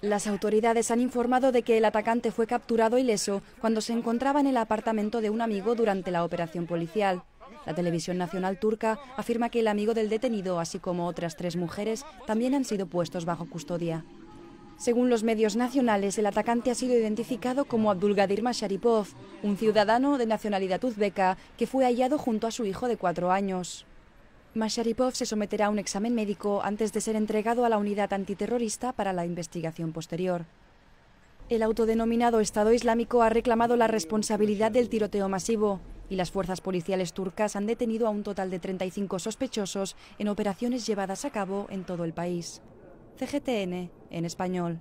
Las autoridades han informado de que el atacante fue capturado ileso cuando se encontraba en el apartamento de un amigo durante la operación policial. La televisión nacional turca afirma que el amigo del detenido, así como otras tres mujeres, también han sido puestos bajo custodia. Según los medios nacionales, el atacante ha sido identificado como Abdulgadir Masharipov, un ciudadano de nacionalidad uzbeca que fue hallado junto a su hijo de cuatro años. Masharipov se someterá a un examen médico antes de ser entregado a la unidad antiterrorista para la investigación posterior. El autodenominado Estado Islámico ha reclamado la responsabilidad del tiroteo masivo y las fuerzas policiales turcas han detenido a un total de 35 sospechosos en operaciones llevadas a cabo en todo el país. CGTN, en español.